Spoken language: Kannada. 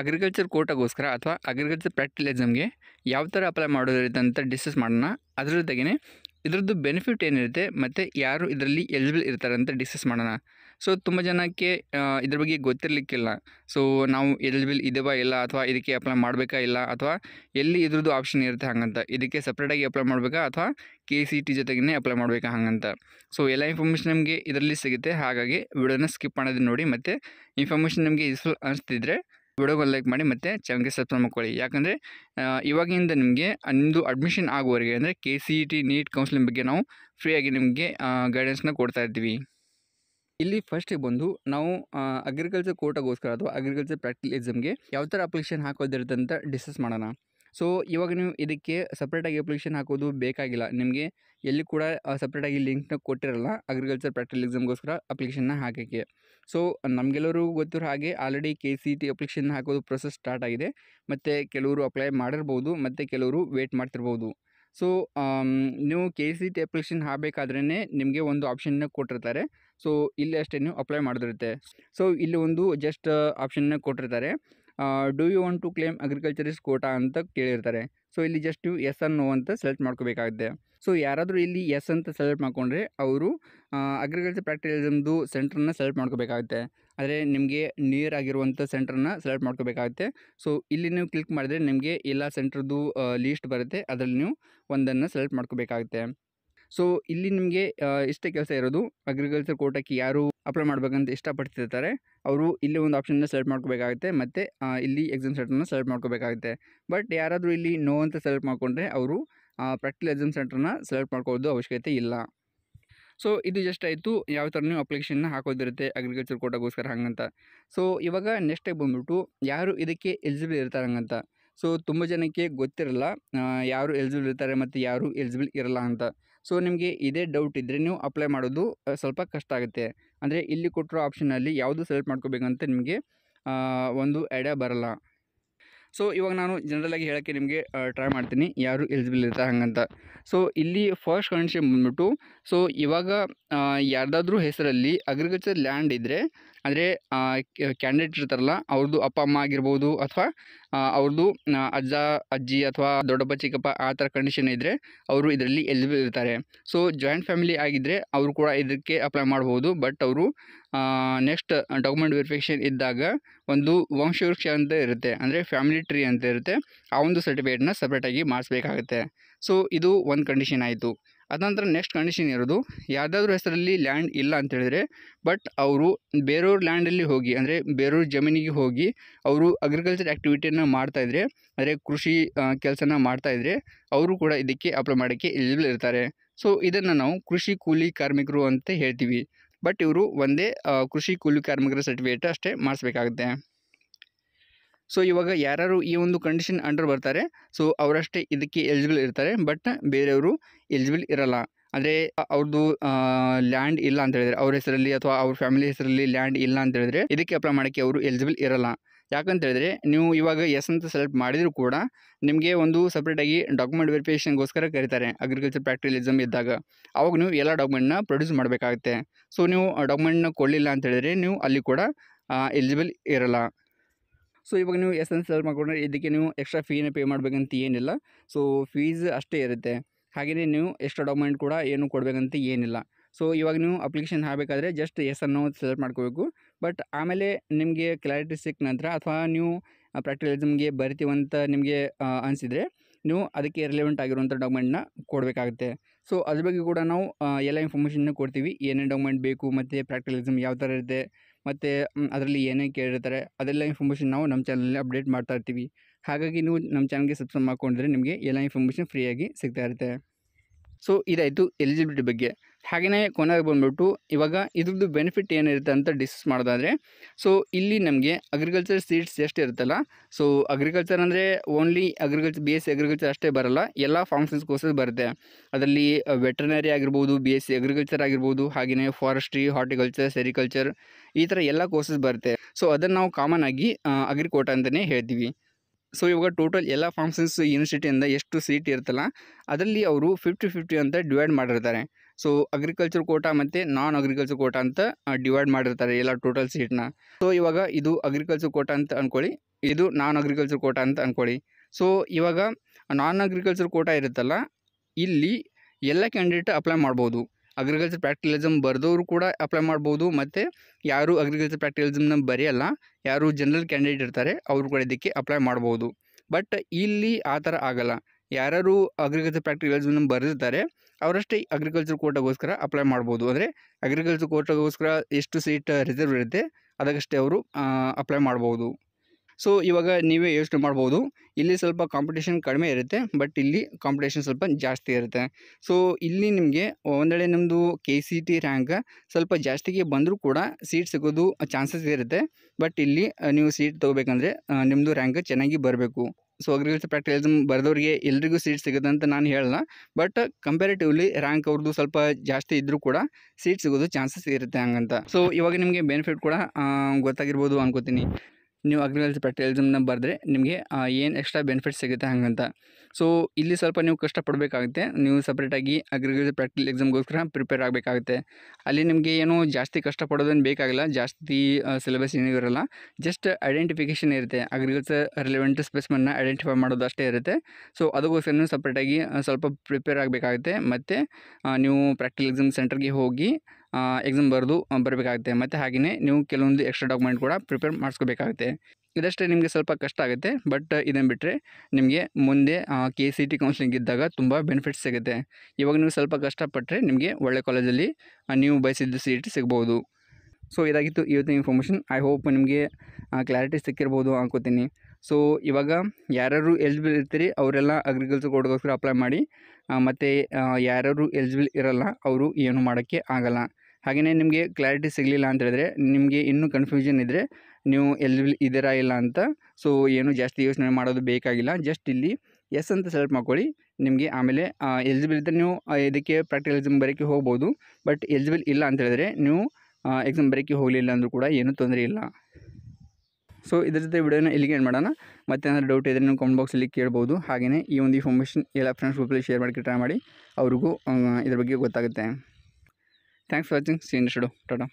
ಅಗ್ರಿಕಲ್ಚರ್ ಕೋರ್ಟಗೋಸ್ಕರ ಅಥವಾ ಅಗ್ರಿಕಲ್ಚರ್ ಪ್ರಾಕ್ಟಿಕಲ್ ಎಕ್ಸಾಮ್ಗೆ ಯಾವ ಥರ ಅಪ್ಲೈ ಮಾಡೋದಿರುತ್ತೆ ಡಿಸ್ಕಸ್ ಮಾಡೋಣ ಅದ್ರ ಜೊತೆಗೆ ಇದ್ರದ್ದು ಬೆನಿಫಿಟ್ ಏನಿರುತ್ತೆ ಮತ್ತು ಯಾರು ಇದರಲ್ಲಿ ಎಲಿಜಿಬಲ್ ಇರ್ತಾರೆ ಅಂತ ಡಿಸ್ಕಸ್ ಮಾಡೋಣ ಸೊ ತುಂಬ ಜನಕ್ಕೆ ಇದ್ರ ಬಗ್ಗೆ ಗೊತ್ತಿರಲಿಕ್ಕಿಲ್ಲ ಸೊ ನಾವು ಎಲಿಜಿಬಲ್ ಇದೆವಾ ಇಲ್ಲ ಅಥವಾ ಇದಕ್ಕೆ ಅಪ್ಲೈ ಮಾಡಬೇಕಾ ಇಲ್ಲ ಅಥವಾ ಎಲ್ಲಿ ಇದ್ರದ್ದು ಆಪ್ಷನ್ ಇರುತ್ತೆ ಹಾಗಂತ ಇದಕ್ಕೆ ಸಪ್ರೇಟಾಗಿ ಅಪ್ಲೈ ಮಾಡಬೇಕಾ ಅಥವಾ ಕೆ ಸಿ ಟಿ ಜೊತೆಗೇ ಅಪ್ಲೈ ಮಾಡಬೇಕಾ ಹಾಗಂತ ಸೊ ಎಲ್ಲ ಇನ್ಫಾರ್ಮೇಷನ್ ನಿಮಗೆ ಇದರಲ್ಲಿ ಸಿಗುತ್ತೆ ಹಾಗಾಗಿ ವಿಡಿಯೋನ ಸ್ಕಿಪ್ ಮಾಡೋದನ್ನ ನೋಡಿ ಮತ್ತು ಇನ್ಫಾರ್ಮೇಷನ್ ನಿಮಗೆ ಯೂಸ್ಫುಲ್ ಅನಿಸ್ತಿದ್ರೆ ವಿಡಿಯೋಗೆ ಲೈಕ್ ಮಾಡಿ ಮತ್ತು ಚಾನಲ್ಗೆ ಸಬ್ಸ್ಕ್ರೈಬ್ ಮಾಡ್ಕೊಳ್ಳಿ ಯಾಕಂದರೆ ಇವಾಗಿಂದ ನಿಮಗೆ ಅಂದು ಅಡ್ಮಿಷನ್ ಆಗುವವರೆಗೆ ಅಂದರೆ K C E T NEET counselling ಬಗ್ಗೆ ನಾವು ಫ್ರೀಯಾಗಿ ನಿಮಗೆ ಗೈಡೆನ್ಸ್ನ ಕೊಡ್ತಾ ಇದ್ದೀವಿ ಇಲ್ಲಿ ಫಸ್ಟಿಗೆ ಬಂದು ನಾವು ಅಗ್ರಿಕಲ್ಚರ್ ಕೋರ್ಟಗೋಸ್ಕರ ಅಥವಾ ಅಗ್ರಿಕಲ್ಚರ್ ಪ್ರಾಕ್ಟಿಕಲ್ ಎಕ್ಸಾಮ್ಗೆ ಯಾವ ಥರ ಅಪ್ಲಿಕೇಶನ್ ಹಾಕೋದಿರುತ್ತೆ ಅಂತ ಡಿಸ್ಕಸ್ ಮಾಡೋಣ ಸೊ ಇವಾಗ ನೀವು ಇದಕ್ಕೆ ಸಪ್ರೇಟಾಗಿ ಅಪ್ಲಿಕೇಶನ್ ಹಾಕೋದು ಬೇಕಾಗಿಲ್ಲ ನಿಮಗೆ ಎಲ್ಲಿ ಕೂಡ ಸಪ್ರೇಟಾಗಿ ಲಿಂಕ್ನ ಕೊಟ್ಟಿರಲ್ಲ ಅಗ್ರಿಕಲ್ಚರ್ ಪ್ರಾಕ್ಟಿಕಲ್ ಎಕ್ಸಾಮ್ಗೋಸ್ಕರ ಅಪ್ಲಿಕೇಶನ್ನ ಹಾಕೋಕ್ಕೆ ಸೊ ನಮಗೆಲ್ಲರಿಗೂ ಗೊತ್ತಿರೋ ಹಾಗೆ already K C T application ಹಾಕೋದು ಪ್ರೊಸೆಸ್ ಸ್ಟಾರ್ಟ್ ಆಗಿದೆ ಮತ್ತು ಕೆಲವರು ಅಪ್ಲೈ ಮಾಡಿರ್ಬೋದು ಮತ್ತು ಕೆಲವರು ವೇಟ್ ಮಾಡ್ತಿರ್ಬೋದು ಸೊ ನೀವು ಕೆ ಸಿ ಟಿ ಅಪ್ಲಿಕೇಶನ್ ಹಾಕಬೇಕಾದ್ರೇ ನಿಮಗೆ ಒಂದು ಆಪ್ಷನ್ನ ಕೊಟ್ಟಿರ್ತಾರೆ ಸೊ ಇಲ್ಲಿ ಅಷ್ಟೇ ನೀವು ಅಪ್ಲೈ ಮಾಡಿದಿರುತ್ತೆ ಸೊ ಇಲ್ಲಿ ಒಂದು ಜಸ್ಟ್ ಆಪ್ಷನ್ನ ಕೊಟ್ಟಿರ್ತಾರೆ do you want to claim agriculturist quota ಅಂತ ಕೇಳಿರ್ತಾರೆ ಸೊ ಇಲ್ಲಿ ಜಸ್ಟ್ ನೀವು ಎಸ್ ನೋ ಅಂತ ಸೆಲೆಕ್ಟ್ ಮಾಡ್ಕೋಬೇಕಾಗುತ್ತೆ ಸೊ ಯಾರಾದರೂ ಇಲ್ಲಿ ಎಸ್ ಅಂತ ಸೆಲೆಕ್ಟ್ ಮಾಡಿಕೊಂಡ್ರೆ ಅವರು ಅಗ್ರಿಕಲ್ಚರ್ ಪ್ರಾಕ್ಟಿಕಲಿಸಮ್ದು ಸೆಂಟ್ರನ್ನ ಸೆಲೆಕ್ಟ್ ಮಾಡ್ಕೋಬೇಕಾಗುತ್ತೆ ಆದರೆ ನಿಮಗೆ ನಿಯರ್ ಆಗಿರುವಂಥ ಸೆಂಟ್ರನ್ನ ಸೆಲೆಕ್ಟ್ ಮಾಡ್ಕೋಬೇಕಾಗುತ್ತೆ ಸೊ ಇಲ್ಲಿ ನೀವು ಕ್ಲಿಕ್ ಮಾಡಿದರೆ ನಿಮಗೆ ಎಲ್ಲ ಸೆಂಟ್ರದ್ದು ಲೀಸ್ಟ್ ಬರುತ್ತೆ ಅದರಲ್ಲಿ ನೀವು ಒಂದನ್ನು ಸೆಲೆಕ್ಟ್ ಮಾಡ್ಕೋಬೇಕಾಗುತ್ತೆ ಸೊ ಇಲ್ಲಿ ನಿಮಗೆ ಇಷ್ಟೇ ಕೆಲಸ ಇರೋದು ಅಗ್ರಿಕಲ್ಚರ್ ಕೋಟಕ್ಕೆ ಯಾರು ಅಪ್ಲೈ ಮಾಡಬೇಕಂತ ಇಷ್ಟಪಡ್ತಿರ್ತಾರೆ ಅವರು ಇಲ್ಲಿ ಒಂದು ಆಪ್ಷನ್ನ ಸೆಲೆಕ್ಟ್ ಮಾಡ್ಕೋಬೇಕಾಗುತ್ತೆ ಮತ್ತು ಇಲ್ಲಿ ಎಕ್ಸಾಮ್ ಸೆಂಟರ್ನ ಸೆಲೆಕ್ಟ್ ಮಾಡ್ಕೋಬೇಕಾಗುತ್ತೆ ಬಟ್ ಯಾರಾದರೂ ಇಲ್ಲಿ ನೋ ಅಂತ ಸೆಲೆಕ್ಟ್ ಮಾಡಿಕೊಂಡ್ರೆ ಅವರು ಪ್ರಾಕ್ಟಿಕಲ್ ಎಕ್ಸಾಮ್ ಸೆಂಟರ್ನ ಸೆಲೆಕ್ಟ್ ಮಾಡ್ಕೊಳ್ಳೋದು ಅವಶ್ಯಕತೆ ಇಲ್ಲ ಸೊ ಇದು ಜಸ್ಟ್ ಆಯಿತು ಯಾವ ಥರ ನೀವು ಅಪ್ಲಿಕೇಶನ್ನ ಹಾಕೋದಿರುತ್ತೆ ಅಗ್ರಿಕಲ್ಚರ್ ಕೋಟಗೋಸ್ಕರ ಹಂಗಂತ ಸೊ ಇವಾಗ ನೆಕ್ಸ್ಟಾಗಿ ಬಂದುಬಿಟ್ಟು ಯಾರು ಇದಕ್ಕೆ ಎಲಿಜಿಬಲ್ ಇರ್ತಾರೆ ಹಂಗಂತ ಸೊ ತುಂಬ ಜನಕ್ಕೆ ಗೊತ್ತಿರಲ್ಲ ಯಾರು ಎಲಿಜಿಬಲ್ ಇರ್ತಾರೆ ಮತ್ತು ಯಾರು ಎಲಿಜಿಬಲ್ ಇರಲ್ಲ ಅಂತ ಸೊ ನಿಮಗೆ ಇದೇ ಡೌಟ್ ಇದ್ದರೆ ನೀವು ಅಪ್ಲೈ ಮಾಡೋದು ಸ್ವಲ್ಪ ಕಷ್ಟ ಆಗುತ್ತೆ ಅಂದರೆ ಇಲ್ಲಿ ಕೊಟ್ಟಿರೋ ಆಪ್ಷನಲ್ಲಿ ಯಾವುದು ಸೆಲೆಕ್ಟ್ ಮಾಡ್ಕೋಬೇಕಂತ ನಿಮಗೆ ಒಂದು ಐಡಿಯಾ ಬರಲ್ಲ ಸೊ ಇವಾಗ ನಾನು ಜನರಲಾಗಿ ಹೇಳೋಕ್ಕೆ ನಿಮಗೆ ಟ್ರೈ ಮಾಡ್ತೀನಿ ಯಾರು ಎಲಿಜಿಬಲ್ ಇರ್ತಾರೆ ಹಾಗಂತ ಸೊ ಇಲ್ಲಿ ಫಸ್ಟ್ ಕಂಡೀಷನ್ ಬಂದ್ಬಿಟ್ಟು ಸೊ ಇವಾಗ ಯಾರ್ದಾದ್ರೂ ಹೆಸರಲ್ಲಿ ಅಗ್ರಿಕಲ್ಚರ್ ಲ್ಯಾಂಡ್ ಇದ್ದರೆ ಅಂದರೆ ಕ್ಯಾಂಡಿಡೇಟ್ ಇರ್ತಾರಲ್ಲ ಅವ್ರದ್ದು ಅಪ್ಪ ಅಮ್ಮ ಆಗಿರ್ಬೋದು ಅಥವಾ ಅವ್ರದ್ದು ಅಜ್ಜ ಅಜ್ಜಿ ಅಥವಾ ದೊಡ್ಡಪ್ಪ ಚಿಕ್ಕಪ್ಪ ಆ ಥರ ಕಂಡೀಷನ್ ಇದ್ದರೆ ಅವರು ಇದರಲ್ಲಿ ಎಲಿಜಿಬಲ್ ಇರ್ತಾರೆ ಸೊ ಜಾಯಿಂಟ್ ಫ್ಯಾಮಿಲಿ ಆಗಿದ್ದರೆ ಅವರು ಕೂಡ ಇದಕ್ಕೆ ಅಪ್ಲೈ ಮಾಡ್ಬೋದು ಬಟ್ ಅವರು ನೆಕ್ಸ್ಟ್ ಡಾಕ್ಯುಮೆಂಟ್ ವೆರಿಫಿಕೇಷನ್ ಇದ್ದಾಗ ಒಂದು ವಂಶವೃಕ್ಷ ಅಂತ ಇರುತ್ತೆ ಅಂದರೆ ಫ್ಯಾಮಿಲಿ ಟ್ರೀ ಅಂತ ಇರುತ್ತೆ ಆ ಒಂದು ಸರ್ಟಿಫಿಕೇಟ್ನ ಸಪ್ರೇಟಾಗಿ ಮಾಡಿಸ್ಬೇಕಾಗುತ್ತೆ ಸೊ ಇದು ಒಂದು ಕಂಡೀಷನ್ ಆಯಿತು ನಂತರ ನೆಕ್ಸ್ಟ್ ಕಂಡೀಷನ್ ಇರೋದು ಯಾವುದಾದ್ರೂ ಹೆಸರಲ್ಲಿ ಲ್ಯಾಂಡ್ ಇಲ್ಲ ಅಂತ ಹೇಳಿದರೆ ಬಟ್ ಅವರು ಬೇರೆಯವ್ರ ಲ್ಯಾಂಡಲ್ಲಿ ಹೋಗಿ ಅಂದರೆ ಬೇರೆಯವ್ರ ಜಮೀನಿಗೆ ಹೋಗಿ ಅವರು ಅಗ್ರಿಕಲ್ಚರ್ ಆ್ಯಕ್ಟಿವಿಟಿಯನ್ನು ಮಾಡ್ತಾಯಿದ್ರೆ ಅಂದರೆ ಕೃಷಿ ಕೆಲಸನ ಮಾಡ್ತಾಯಿದ್ರೆ ಅವರು ಕೂಡ ಇದಕ್ಕೆ ಅಪ್ಲೈ ಮಾಡೋಕ್ಕೆ ಎಲಿಜಿಬಲ್ ಇರ್ತಾರೆ ಸೊ ಇದನ್ನು ನಾವು ಕೃಷಿ ಕೂಲಿ ಕಾರ್ಮಿಕರು ಅಂತ ಹೇಳ್ತೀವಿ ಬಟ್ ಇವರು ಒಂದೇ ಕೃಷಿ ಕೂಲಿ ಕಾರ್ಮಿಕರ ಸರ್ಟಿಫಿಕೇಟ್ ಅಷ್ಟೇ ಮಾಡಿಸ್ಬೇಕಾಗುತ್ತೆ ಸೊ ಇವಾಗ ಯಾರು ಈ ಒಂದು ಕಂಡೀಷನ್ ಅಂಡರ್ ಬರ್ತಾರೆ ಸೊ ಅವರಷ್ಟೇ ಇದಕ್ಕೆ ಎಲಿಜಿಬಲ್ ಇರ್ತಾರೆ ಬಟ್ ಬೇರೆಯವರು ಎಲಿಜಿಬಲ್ ಇರಲ್ಲ ಅಂದರೆ ಅವ್ರದ್ದು ಲ್ಯಾಂಡ್ ಇಲ್ಲ ಅಂತ ಹೇಳಿದ್ರೆ ಅವ್ರ ಹೆಸರಲ್ಲಿ ಅಥವಾ ಅವ್ರ ಫ್ಯಾಮಿಲಿ ಹೆಸರಲ್ಲಿ ಲ್ಯಾಂಡ್ ಇಲ್ಲ ಅಂತ ಹೇಳಿದ್ರೆ ಇದಕ್ಕೆ ಅಪ್ಲೈ ಮಾಡೋಕ್ಕೆ ಅವರು ಎಲಿಜಿಬಲ್ ಇರಲ್ಲ ಯಾಕಂತ ಹೇಳಿದ್ರೆ ನೀವು ಇವಾಗ ಎಸ್ ಅಂತ ಸೆಲೆಕ್ಟ್ ಮಾಡಿದರೂ ಕೂಡ ನಿಮಗೆ ಒಂದು ಸಪ್ರೇಟಾಗಿ ಡಾಕ್ಯುಮೆಂಟ್ ವೆರಿಫಿಕೇಷನ್ಗೋಸ್ಕರ ಕರೀತಾರೆ ಅಗ್ರಿಕಲ್ಚರ್ ಪ್ಯಾಕ್ಟ್ರಿಯಲಿಸಮ್ ಇದ್ದಾಗ ಅವಾಗ ನೀವು ಎಲ್ಲ ಡಾಕ್ಯುಮೆಂಟ್ನ ಪ್ರೊಡ್ಯೂಸ್ ಮಾಡಬೇಕಾಗುತ್ತೆ ಸೊ ನೀವು ಡಾಕ್ಯುಮೆಂಟ್ನ ಕೊಡಲಿಲ್ಲ ಅಂತ ಹೇಳಿದ್ರೆ ನೀವು ಅಲ್ಲಿ ಕೂಡ ಎಲಿಜಿಬಲ್ ಇರಲ್ಲ ಸೊ ಇವಾಗ ನೀವು ಎಸ್ ಎನ್ ಸೆಲೆಕ್ಟ್ ಮಾಡ್ಕೊಂಡ್ರೆ ಇದಕ್ಕೆ ನೀವು ಎಕ್ಸ್ಟ್ರಾ ಫೀನೇ ಪೇ ಮಾಡಬೇಕಂತ ಏನಿಲ್ಲ ಸೊ ಫೀಸ್ ಅಷ್ಟೇ ಇರುತ್ತೆ ಹಾಗೆಯೇ ನೀವು ಎಕ್ಸ್ಟ್ರಾ ಡಾಕ್ಯುಮೆಂಟ್ ಕೂಡ ಏನು ಕೊಡಬೇಕಂತ ಏನಿಲ್ಲ ಸೊ ಇವಾಗ ನೀವು ಅಪ್ಲಿಕೇಶನ್ ಹಾಕಬೇಕಾದ್ರೆ ಜಸ್ಟ್ ಎಸ್ ಅನ್ನು ಸೆಲೆಕ್ಟ್ ಮಾಡ್ಕೋಬೇಕು ಬಟ್ ಆಮೇಲೆ ನಿಮಗೆ ಕ್ಲಾರಿಟಿ ಸಿಕ್ಕ ನಂತರ ಅಥವಾ ನೀವು ಎಕ್ಸಾಮ್ಗೆ ಬರ್ತೀವಂತ ನಿಮಗೆ ಅನಿಸಿದರೆ ನೀವು ಅದಕ್ಕೆ ರಿಲೆವೆಂಟ್ ಆಗಿರುವಂಥ ಡಾಕ್ಯುಮೆಂಟ್ನ ಕೊಡಬೇಕಾಗುತ್ತೆ ಸೊ ಅದ್ರ ಬಗ್ಗೆ ಕೂಡ ನಾವು ಎಲ್ಲ ಇನ್ಫಾರ್ಮೇಷನ್ನ ಕೊಡ್ತೀವಿ ಏನೇನು ಡಾಕ್ಯುಮೆಂಟ್ ಬೇಕು ಮತ್ತು ಪ್ರಾಕ್ಟಿಕಲಿಸಮ್ ಯಾವ ಥರ ಇರುತ್ತೆ ಮತ್ತು ಅದರಲ್ಲಿ ಏನೇ ಕೇಳಿರ್ತಾರೆ ಅದೆಲ್ಲ ಇನ್ಫಾರ್ಮೇಷನ್ ನಾವು ನಮ್ಮ ಚಾನಲಲ್ಲಿ ಅಪ್ಡೇಟ್ ಮಾಡ್ತಾ ಇರ್ತೀವಿ ಹಾಗಾಗಿ ನೀವು ನಮ್ಮ ಚಾನಲ್ಗೆ ಸಬ್ಸ್ಕ್ರೈಬ್ ಮಾಡ್ಕೊಂಡ್ರೆ ನಿಮಗೆ ಎಲ್ಲ ಇನ್ಫಾರ್ಮೇಷನ್ ಫ್ರೀಯಾಗಿ ಸಿಗ್ತಾ ಇರುತ್ತೆ ಸೊ ಇದಾಯಿತು ಎಲಿಜಿಬಿಲಿಟಿ ಬಗ್ಗೆ ಹಾಗೆಯೇ ಕೊನೆಗೆ ಬಂದ್ಬಿಟ್ಟು ಇವಾಗ ಇದ್ರದ್ದು ಬೆನಿಫಿಟ್ ಏನಿರುತ್ತೆ ಅಂತ ಡಿಸ್ಕಸ್ ಮಾಡೋದಾದರೆ ಸೊ ಇಲ್ಲಿ ನಮಗೆ ಅಗ್ರಿಕಲ್ಚರ್ ಸೀಡ್ಸ್ ಎಷ್ಟು ಇರುತ್ತಲ್ಲ ಸೊ ಅಗ್ರಿಕಲ್ಚರ್ ಅಂದರೆ only agriculture B S C agriculture ಅಷ್ಟೇ ಬರಲ್ಲ ಎಲ್ಲ ಫಂಕ್ಷನ್ಸ್ ಕೋರ್ಸಸ್ ಬರುತ್ತೆ ಅದರಲ್ಲಿ ವೆಟರ್ನರಿ ಆಗಿರ್ಬೋದು ಬಿ ಎಸ್ ಸಿ ಅಗ್ರಿಕಲ್ಚರ್ ಆಗಿರ್ಬೋದು ಹಾಗೆಯೇ ಫಾರೆಸ್ಟ್ರಿ ಹಾರ್ಟಿಕಲ್ಚರ್ ಸೆರಿಕಲ್ಚರ್ ಈ ಥರ ಎಲ್ಲ ಕೋರ್ಸಸ್ ಬರುತ್ತೆ ಸೊ ಅದನ್ನು ನಾವು ಕಾಮನ್ ಆಗಿ ಅಗ್ರಿಕೋಟ ಅಂತಲೇ ಹೇಳ್ತೀವಿ ಸೊ ಇವಾಗ ಟೋಟಲ್ ಎಲ್ಲ ಫಾಂಕ್ಷನ್ಸ್ ಯೂನಿವರ್ಸಿಟಿಯಿಂದ ಎಷ್ಟು ಸೀಟ್ ಇರುತ್ತಲ್ಲ ಅದರಲ್ಲಿ ಅವರು ಫಿಫ್ಟಿ ಫಿಫ್ಟಿ ಅಂತ ಡಿವೈಡ್ ಮಾಡಿರ್ತಾರೆ ಸೊ ಅಗ್ರಿಕಲ್ಚರ್ ಕೋಟಾ ಮತ್ತು ನಾನ್ ಅಗ್ರಿಕಲ್ಚರ್ ಕೋಟಾ ಅಂತ ಡಿವೈಡ್ ಮಾಡಿರ್ತಾರೆ ಎಲ್ಲ ಟೋಟಲ್ ಸೀಟ್ನ ಸೊ ಇವಾಗ ಇದು ಅಗ್ರಿಕಲ್ಚರ್ ಕೋಟಾ ಅಂತ ಅಂದ್ಕೊಳ್ಳಿ ಇದು ನಾನ್ ಅಗ್ರಿಕಲ್ಚರ್ ಕೋಟಾ ಅಂತ ಅಂದ್ಕೊಳ್ಳಿ ಸೊ ಇವಾಗ ನಾನ್ ಅಗ್ರಿಕಲ್ಚರ್ ಕೋಟಾ ಇರುತ್ತಲ್ಲ ಇಲ್ಲಿ ಎಲ್ಲ ಕ್ಯಾಂಡಿಡೇಟ್ ಅಪ್ಲೈ ಮಾಡ್ಬೋದು ಅಗ್ರಿಕಲ್ಚರ್ ಪ್ರಾಕ್ಟಿಕಲಿಸಮ್ ಬರೆದವರು ಕೂಡ ಅಪ್ಲೈ ಮಾಡ್ಬೋದು ಮತ್ತು ಯಾರು ಅಗ್ರಿಕಲ್ಚರ್ ಪ್ರಾಕ್ಟಿಕಲಿಸಮ್ನ ಬರೆಯಲ್ಲ ಯಾರು ಜನರಲ್ ಕ್ಯಾಂಡಿಡೇಟ್ ಇರ್ತಾರೆ ಅವರು ಕೂಡ ಇದಕ್ಕೆ ಅಪ್ಲೈ ಮಾಡ್ಬೋದು ಬಟ್ ಇಲ್ಲಿ ಆ ಥರ ಆಗಲ್ಲ ಯಾರ್ಯಾರು ಅಗ್ರಿಕಲ್ಚರ್ ಪ್ರಾಕ್ಟಿಕಲ್ಸ್ನ ಬರೆದಿರ್ತಾರೆ ಅವರಷ್ಟೇ ಅಗ್ರಿಕಲ್ಚರ್ ಕೋಟಾಗೋಸ್ಕರ ಅಪ್ಲೈ ಮಾಡ್ಬೋದು ಅಂದರೆ ಅಗ್ರಿಕಲ್ಚರ್ ಕೋಟಾಗೋಸ್ಕರ ಎಷ್ಟು ಸೀಟ್ ರಿಸರ್ವ್ ಇರುತ್ತೆ ಅದಕ್ಕಷ್ಟೇ ಅವರು ಅಪ್ಲೈ ಮಾಡ್ಬೋದು ಸೊ ಇವಾಗ ನೀವೇ ಯೋಚನೆ ಮಾಡ್ಬೋದು ಇಲ್ಲಿ ಸ್ವಲ್ಪ ಕಾಂಪಿಟೇಷನ್ ಕಡಿಮೆ ಇರುತ್ತೆ ಬಟ್ ಇಲ್ಲಿ ಕಾಂಪಿಟೇಷನ್ ಸ್ವಲ್ಪ ಜಾಸ್ತಿ ಇರುತ್ತೆ ಸೊ ಇಲ್ಲಿ ನಿಮಗೆ ಒಂದೆಡೆ ನಿಮ್ಮದು ಕೆ ಸಿ ಟಿ ರ್ಯಾಂಕ್ ಸ್ವಲ್ಪ ಜಾಸ್ತಿಗೆ ಬಂದರೂ ಕೂಡ ಸೀಟ್ ಸಿಗೋದು ಚಾನ್ಸಸ್ ಇರುತ್ತೆ ಬಟ್ ಇಲ್ಲಿ ನೀವು ಸೀಟ್ ತೊಗೋಬೇಕಂದ್ರೆ ನಿಮ್ಮದು ರ್ಯಾಂಕ್ ಚೆನ್ನಾಗಿ ಬರಬೇಕು ಸೊ ಅಗ್ರಿಕಲ್ಚರ್ ಪ್ರಾಕ್ಟಿಕಲಿಸಮ್ ಬರೆದವ್ರಿಗೆ ಎಲ್ರಿಗೂ ಸೀಟ್ ಸಿಗುತ್ತೆ ಅಂತ ನಾನು ಹೇಳಲ್ಲ ಬಟ್ ಕಂಪೇರಿಟಿವ್ಲಿ ರ್ಯಾಂಕ್ ಅವ್ರದ್ದು ಸ್ವಲ್ಪ ಜಾಸ್ತಿ ಇದ್ದರೂ ಕೂಡ ಸೀಟ್ ಸಿಗೋದು ಚಾನ್ಸಸ್ ಇರುತ್ತೆ ಹಂಗಂತ ಸೊ ಇವಾಗ ನಿಮಗೆ ಬೆನಿಫಿಟ್ ಕೂಡ ಗೊತ್ತಾಗಿರ್ಬೋದು ಅನ್ಕೋತೀನಿ ನೀವು ಅಗ್ರಿಕಲ್ಚರ್ ಪ್ರಾಕ್ಟಿಕಲ್ಸಮ್ನ ಬರೆದ್ರೆ ನಿಮಗೆ ಏನು ಎಕ್ಸ್ಟ್ರಾ ಬೆನಿಫಿಟ್ ಸಿಗುತ್ತೆ ಹಾಗಂತ ಸೊ ಇಲ್ಲಿ ಸ್ವಲ್ಪ ನೀವು ಕಷ್ಟಪಡಬೇಕಾಗುತ್ತೆ ನೀವು ಸಪ್ರೇಟಾಗಿ ಅಗ್ರಿಕಲ್ಚರ್ ಪ್ರಾಕ್ಟಿಕಲ್ ಎಕ್ಸಾಮ್ಗೋಸ್ಕರ ಪ್ರಿಪೇರ್ ಆಗಬೇಕಾಗುತ್ತೆ ಅಲ್ಲಿ ನಿಮಗೆ ಏನು ಜಾಸ್ತಿ ಕಷ್ಟಪಡೋದೇನು ಬೇಕಾಗಿಲ್ಲ ಜಾಸ್ತಿ ಸಿಲೆಬಸ್ ಏನೂ ಇರೋಲ್ಲ ಜಸ್ಟ್ ಐಡೆಂಟಿಫಿಕೇಷನ್ ಇರುತ್ತೆ ಅಗ್ರಿಕಲ್ಚರ್ ರಿಲೆವೆಂಟ್ ಸ್ಪೆಸ್ಮನ್ನ ಐಡೆಂಟಿಫೈ ಮಾಡೋದು ಅಷ್ಟೇ ಇರುತ್ತೆ ಸೊ ಅದಕ್ಕೋಸ್ಕರ ನೀವು ಸಪ್ರೇಟಾಗಿ ಸ್ವಲ್ಪ ಪ್ರಿಪೇರ್ ಆಗಬೇಕಾಗುತ್ತೆ ಮತ್ತು ನೀವು ಪ್ರಾಕ್ಟಿಕಲ್ ಎಕ್ಸಾಮ್ ಸೆಂಟರ್ಗೆ ಹೋಗಿ ಎಕ್ಸಾಮ್ ಬರೆದು ಬರಬೇಕಾಗುತ್ತೆ ಮತ್ತು ಹಾಗೆಯೇ ನೀವು ಕೆಲವೊಂದು ಎಕ್ಸ್ಟ್ರಾ ಡಾಕ್ಯುಮೆಂಟ್ ಕೂಡ ಪ್ರಿಪೇರ್ ಮಾಡಿಸ್ಕೋಬೇಕಾಗುತ್ತೆ ಇದಷ್ಟೇ ನಿಮಗೆ ಸ್ವಲ್ಪ ಕಷ್ಟ ಆಗುತ್ತೆ ಬಟ್ ಇದನ್ನು ಬಿಟ್ಟರೆ ನಿಮಗೆ ಮುಂದೆ ಕೆ ಸಿ ಟಿ ಕೌನ್ಸಿಲಿಂಗ್ ಇದ್ದಾಗ ತುಂಬ ಬೆನಿಫಿಟ್ಸ್ ಸಿಗುತ್ತೆ ಇವಾಗ ನೀವು ಸ್ವಲ್ಪ ಕಷ್ಟಪಟ್ಟರೆ ನಿಮಗೆ ಒಳ್ಳೆ ಕಾಲೇಜಲ್ಲಿ ನೀವು ಬಯಸಿದ್ದು ಟಿ e ಸಿಗ್ಬೋದು ಸೊ ಇದಾಗಿತ್ತು ಇವತ್ತಿನ ಇನ್ಫಾರ್ಮೇಷನ್ ಐ ಹೋಪ್ ನಿಮಗೆ ಕ್ಲಾರಿಟಿ ಸಿಕ್ಕಿರ್ಬೋದು ಅನ್ಕೋತೀನಿ ಸೊ ಇವಾಗ ಯಾರ್ಯಾರು ಎಲಿಜಿಬಲ್ ಇರ್ತೀರಿ ಅವರೆಲ್ಲ ಅಗ್ರಿಕಲ್ಚರ್ ಕೋಡ್ಗೋಸ್ಕರ ಅಪ್ಲೈ ಮಾಡಿ ಮತ್ತು ಯಾರ್ಯಾರು ಎಲಿಜಿಬಲ್ ಇರೋಲ್ಲ ಅವರು ಏನು ಮಾಡೋಕ್ಕೆ ಆಗಲ್ಲ ಹಾಗೆಯೇ ನಿಮಗೆ ಕ್ಲಾರಿಟಿ ಸಿಗಲಿಲ್ಲ ಅಂತ ಹೇಳಿದ್ರೆ ನಿಮಗೆ ಇನ್ನೂ ಕನ್ಫ್ಯೂಷನ್ ಇದ್ದರೆ ನೀವು ಎಲ್ಲಿ ಇದ್ದೀರಾ ಇಲ್ಲ ಅಂತ ಸೊ ಏನು ಜಾಸ್ತಿ ಯೋಚನೆ ಮಾಡೋದು ಬೇಕಾಗಿಲ್ಲ ಜಸ್ಟ್ ಇಲ್ಲಿ ಎಸ್ ಅಂತ ಸೆಲೆಕ್ಟ್ ಮಾಡ್ಕೊಳ್ಳಿ ನಿಮಗೆ ಆಮೇಲೆ ಎಲಿಜಿಬಲ್ ಇದ್ದರೆ ನೀವು ಇದಕ್ಕೆ ಪ್ರಾಕ್ಟಿಕಲ್ ಎಕ್ಸಾಮ್ ಬರೋಕ್ಕೆ ಹೋಗ್ಬೋದು ಬಟ್ ಎಲಿಜಿಬಲ್ ಇಲ್ಲ ಅಂತ ಹೇಳಿದ್ರೆ ನೀವು ಎಕ್ಸಾಮ್ ಬರೋಕ್ಕೆ ಹೋಗಲಿಲ್ಲ ಅಂದರೂ ಕೂಡ ಏನೂ ತೊಂದರೆ ಇಲ್ಲ ಸೊ ಇದ್ರ ಜೊತೆ ವಿಡಿಯೋನ ಇಲ್ಲಿಗೆ ಏನು ಮಾಡೋಣ ಮತ್ತೆ ಏನಾದರೂ ಡೌಟ್ ಇದ್ದರೆ ನೀವು ಕಮೆಂಟ್ ಬಾಕ್ಸಲ್ಲಿ ಕೇಳ್ಬೋದು ಹಾಗೆಯೇ ಈ ಒಂದು ಇನ್ಫಾರ್ಮೇಷನ್ ಎಲ್ಲ ಫ್ರೆಂಡ್ಸ್ ಗ್ರೂಪಲ್ಲಿ ಶೇರ್ ಮಾಡಿಕೆ ಟ್ರೈ ಮಾಡಿ ಅವ್ರಿಗೂ ಇದ್ರ ಬಗ್ಗೆ ಗೊತ್ತಾಗುತ್ತೆ థ్యాంక్స్ ఫర్ వాచింగ్ సీన్ చూడు టోటా